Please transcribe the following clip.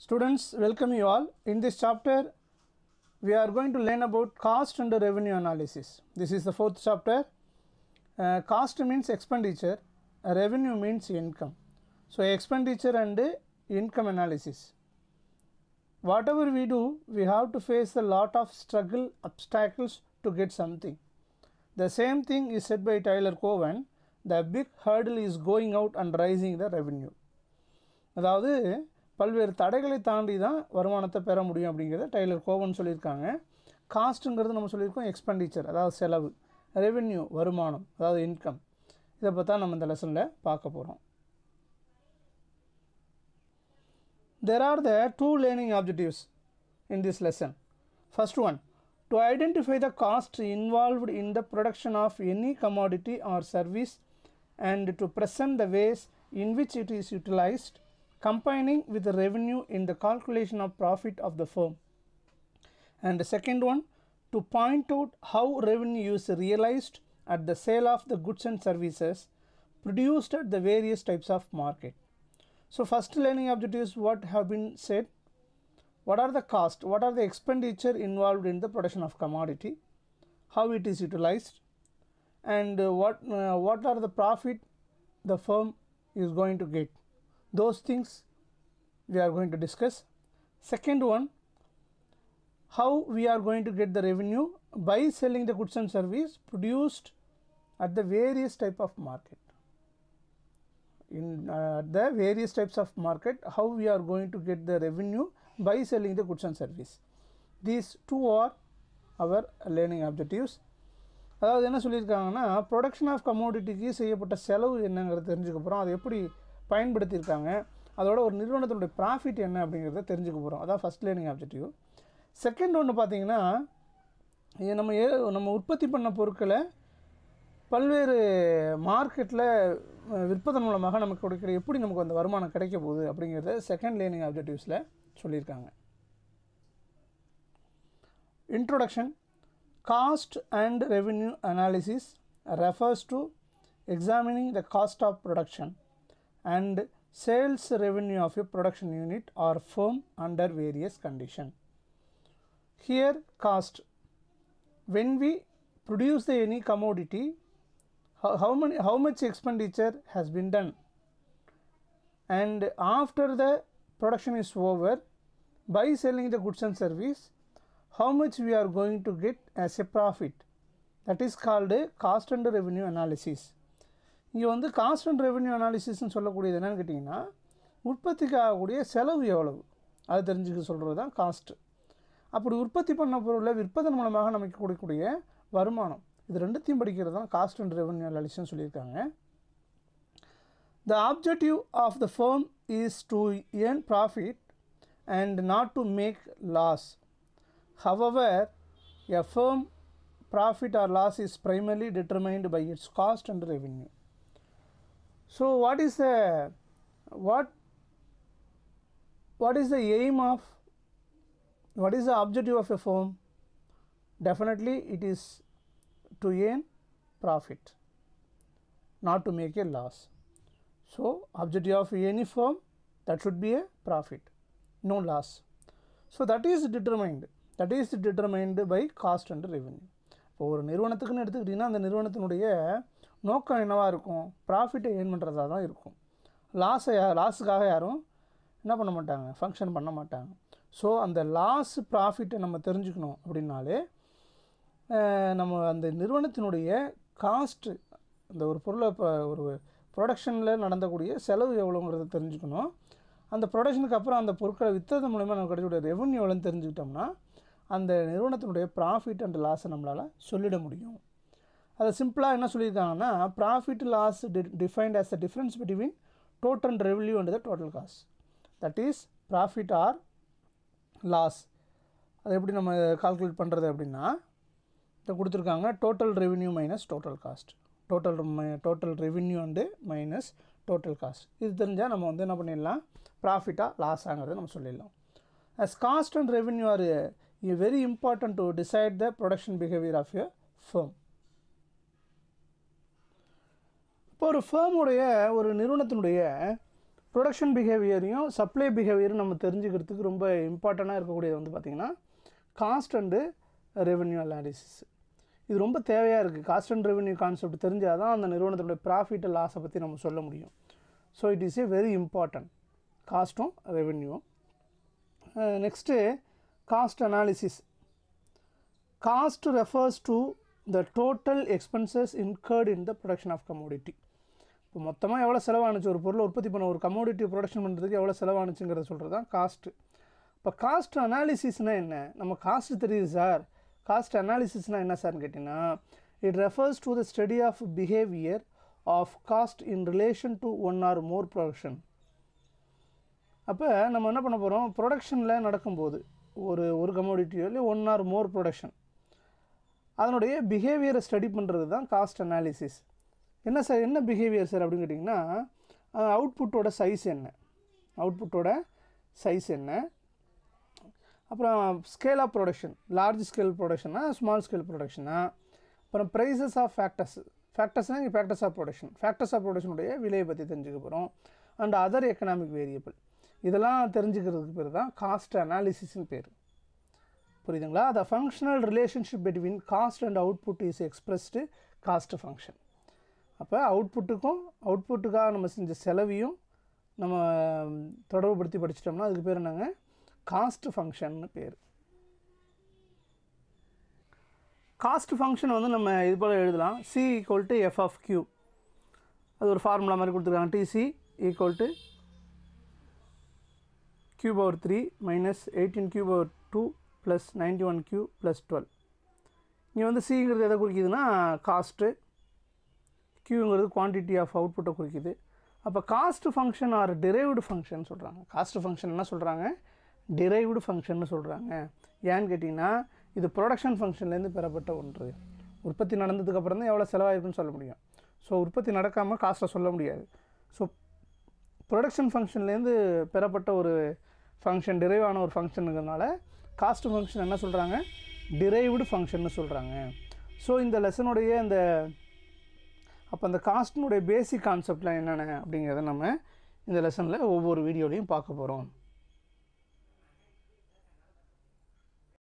Students, welcome you all. In this chapter, we are going to learn about cost and revenue analysis. This is the fourth chapter. Uh, cost means expenditure, revenue means income. So, expenditure and income analysis. Whatever we do, we have to face a lot of struggle, obstacles to get something. The same thing is said by Tyler Cowan. The big hurdle is going out and raising the revenue. அதாவது பல்வேறு தடைகளை தாண்டி தான் வருமானத்தை பெற முடியும் அப்படிங்கிறத tailor கோவன் சொல்லியிருக்காங்க காஸ்ட்டுங்கிறது நம்ம சொல்லியிருக்கோம் எக்ஸ்பெண்டிச்சர் அதாவது செலவு ரெவென்யூ வருமானம் அதாவது இன்கம் இதை பார்த்தா நம்ம இந்த லெசனில் பார்க்க போகிறோம் there are the two learning objectives in this lesson first one to identify the cost involved in the production of any commodity or service and to present the ways in which it is utilised combining with the revenue in the calculation of profit of the firm. And the second one, to point out how revenue is realized at the sale of the goods and services produced at the various types of market. So first learning objective is what have been said, what are the cost, what are the expenditure involved in the production of commodity, how it is utilized and uh, what, uh, what are the profit the firm is going to get. those things we are going to discuss. Second one, how we are going to get the revenue by selling the goods and service produced at the various type of market. In uh, the various types of market, how we are going to get the revenue by selling the goods and service. These two are our learning objectives அதாவது என்ன சொல்லியிருக்காங்கன்னா production of கமோடிட்டிக்கு செய்யப்பட்ட செலவு என்னங்கிறத தெரிஞ்சுக்கப்புறம் அது எப்படி பயன்படுத்தியிருக்காங்க அதோட ஒரு நிறுவனத்தினுடைய ப்ராஃபிட் என்ன அப்படிங்கிறத தெரிஞ்சுக்க போகிறோம் அதான் ஃபஸ்ட் லேர்னிங் ஆப்ஜெக்டிவ் செகண்ட் ஒன்று பார்த்திங்கன்னா நம்ம ஏ நம்ம உற்பத்தி பண்ண பொருட்களை பல்வேறு மார்க்கெட்டில் விற்பதன் மூலமாக நமக்கு கொடுக்கிற எப்படி நமக்கு அந்த வருமானம் கிடைக்க போகுது அப்படிங்கிறத செகண்ட் லேர்னிங் ஆப்ஜெக்டிவ்ஸில் சொல்லியிருக்காங்க introduction cost and revenue analysis refers to examining the cost of production and sales revenue of a production unit or firm under various condition. Here cost, when we produce the any commodity, how, how, many, how much expenditure has been done and after the production is over, by selling the goods and service, how much we are going to get as a profit. That is called a cost and revenue analysis. இங்கே வந்து cost and revenue அனாலிசிஸ்ன்னு சொல்லக்கூடியது என்னென்னு கேட்டிங்கன்னா உற்பத்திக்கு ஆகக்கூடிய செலவு எவ்வளவு அது தெரிஞ்சுக்க சொல்கிறது தான் காஸ்ட்டு அப்படி உற்பத்தி பண்ண பொருளை விற்பதன் மூலமாக நமக்கு கொடுக்கக்கூடிய வருமானம் இது ரெண்டுத்தையும் படிக்கிறது தான் காஸ்ட் அண்ட் ரெவென்யூ அனாலிசிஸ்ன்னு சொல்லியிருக்காங்க the objective of the firm is to earn profit and not to make loss however a firm profit or loss is primarily determined by its cost and revenue So, what is the what what is the aim of what is the objective of a firm? Definitely, it is to earn profit, not to make a loss. So, objective of any firm that should be a profit, no loss. So, that is determined that is determined by cost and revenue. இப்போ ஒரு நிறுவனத்துக்குன்னு எடுத்துக்கிட்டிங்கன்னா அந்த நிறுவனத்தினுடைய நோக்கம் என்னவாக இருக்கும் ப்ராஃபிட்டை earn பண்ணுறதா தான் இருக்கும் லாஸை லாஸுக்காக யாரும் என்ன பண்ண மாட்டாங்க ஃபங்க்ஷன் பண்ண மாட்டாங்க ஸோ அந்த லாஸ் ப்ராஃபிட்டை நம்ம தெரிஞ்சுக்கணும் அப்படின்னாலே நம்ம அந்த நிறுவனத்தினுடைய காஸ்ட்டு அந்த ஒரு பொருளை இப்போ ஒரு ப்ரொடக்ஷனில் நடந்தக்கூடிய செலவு எவ்வளோங்கிறத தெரிஞ்சுக்கணும் அந்த ப்ரொடக்ஷனுக்கு அப்புறம் அந்த பொருட்களை விற்றது மூலமாக நமக்கு கிடைச்சக்கூடிய ரெவன்யூ எவ்வளோன்னு தெரிஞ்சுக்கிட்டோம்னா அந்த நிறுவனத்தினுடைய ப்ராஃபிட் அண்ட் லாஸை நம்மளால் சொல்லிட முடியும் அதை சிம்பிளாக என்ன சொல்லியிருக்காங்கன்னா ப்ராஃபிட் லாஸ் டி defined as the difference between total revenue and the total cost that is profit or loss அது எப்படி நம்ம கால்குலேட் பண்ணுறது அப்படின்னா இதை கொடுத்துருக்காங்க total revenue minus total cost total total revenue and minus total cost இது தெரிஞ்சால் நம்ம வந்து என்ன பண்ணிடலாம் ப்ராஃபிட்டாக லாஸ் ஆகிறது நம்ம சொல்லிடலாம் as cost and revenue are very important to decide the production behaviour of your firm இப்போ ஒரு ஃபேமுடைய ஒரு நிறுவனத்தினுடைய ப்ரொடக்ஷன் பிஹேவியரையும் சப்ளை பிஹேவியரும் நம்ம தெரிஞ்சுக்கிறதுக்கு ரொம்ப இம்பார்ட்டண்ட்டாக இருக்கக்கூடியது வந்து பார்த்திங்கன்னா காஸ்ட் அண்டு ரெவென்யூ அனாலிசிஸ் இது ரொம்ப தேவையாக இருக்குது காஸ்ட் அண்ட் ரெவென்யூ கான்செப்ட் தெரிஞ்சால் தான் அந்த நிறுவனத்தினுடைய ப்ராஃபிட் லாஸை பற்றி நம்ம சொல்ல முடியும் so it is a very important காஸ்ட்டும் ரெவென்யூவும் next cost analysis cost refers to the total expenses incurred in the production of commodity இப்போ மொத்தமாக எவ்வளோ செலவானுச்சு ஒரு பொருளை உற்பத்தி பண்ண ஒரு கமோடிட்டி ப்ரொடக்ஷன் பண்ணுறதுக்கு எவ்வளோ செலவானுச்சுங்கிறத சொல்கிறது தான் காஸ்ட்டு இப்போ காஸ்ட் அனாலிசிஸ்னா என்ன நம்ம காஸ்ட்டு தெரியுது சார் காஸ்ட் அனாலிசிஸ்னால் என்ன சார்னு கேட்டிங்கன்னா it refers to the study of behaviour of cost in relation to one or more production அப்போ நம்ம என்ன பண்ண போகிறோம் ப்ரொடக்ஷனில் நடக்கும்போது ஒரு ஒரு கமோடிட்டியோ இல்லை ஒன் ஆர் மோர் ப்ரொடக்ஷன் அதனுடைய பிஹேவியரை ஸ்டடி பண்ணுறது தான் காஸ்ட் அனாலிசிஸ் என்ன சார் என்ன பிஹேவியர் சார் அப்படின்னு கேட்டிங்கன்னா அவுட்புட்டோட சைஸ் என்ன அவுட்புட்டோட சைஸ் என்ன அப்புறம் scale of production large scale ப்ரொடக்ஷனா ஸ்மால் ஸ்கேல் ப்ரொடக்ஷனா அப்புறம் ப்ரைஸஸ் ஆஃப் ஃபேக்டர்ஸ் ஃபேக்டர்ஸ்னால் இங்கே factors of production factors of ப்ரொடக்ஷனுடைய விலையை பற்றி தெரிஞ்சுக்க போகிறோம் அண்ட் அதர் எக்கனாமிக் வேரியபிள் இதெல்லாம் தெரிஞ்சுக்கிறதுக்கு பேர் தான் காஸ்ட் அனாலிசிஸ்னு பேர் புரியுதுங்களா அதை functional relationship between cost and output is expressed cost function அப்போ அவுட்புட்டுக்கும் அவுட்புட்டுக்காக நம்ம செஞ்ச செலவையும் நம்ம தொடர்புபடுத்தி படிச்சிட்டோம்னா அதுக்கு பேர் என்னங்க காஸ்ட் ஃபங்க்ஷன்னு பேர் காஸ்ட் ஃபங்க்ஷன் வந்து நம்ம இது போல் எழுதலாம் C equal to F of Q அது ஒரு ஃபார்முலா மாதிரி கொடுத்துருக்காங்க TC equal to Q power three minus eighteen Q power two plus ninety one Q plus twelve இங்கே வந்து சிங்கிறது எதை குறிக்கிதுன்னா காஸ்ட்டு கியூங்கிறது குவான்டிட்டி ஆஃப் அவுட்புட்டை குறிக்குது அப்போ cost function or derived function சொல்கிறாங்க காஸ்ட் ஃபங்க்ஷன் என்ன சொல்கிறாங்க டிரைவ்டு ஃபங்க்ஷன் சொல்கிறாங்க ஏன்னு கேட்டிங்கன்னா இது ப்ரொடக்ஷன் ஃபங்க்ஷன்லேருந்து பெறப்பட்ட ஒன்று உற்பத்தி நடந்ததுக்கப்புறம் தான் எவ்வளோ செலவாயிருக்குன்னு சொல்ல முடியும் ஸோ உற்பத்தி நடக்காமல் காஸ்ட்டை சொல்ல முடியாது ஸோ ப்ரொடக்ஷன் ஃபங்க்ஷன்லேருந்து பெறப்பட்ட ஒரு ஃபங்க்ஷன் டிரைவான ஒரு ஃபங்க்ஷனுங்கிறதுனால காஸ்ட் ஃபங்க்ஷன் என்ன சொல்கிறாங்க டிரைவ்டு ஃபங்க்ஷன்னு சொல்கிறாங்க ஸோ இந்த லெசனுடைய இந்த அப்போ அந்த காஸ்டினுடைய பேசிக் கான்செப்ட்லாம் என்னென்ன அப்படிங்கிறத நம்ம இந்த லெசனில் ஒவ்வொரு வீடியோலையும் பார்க்க போகிறோம்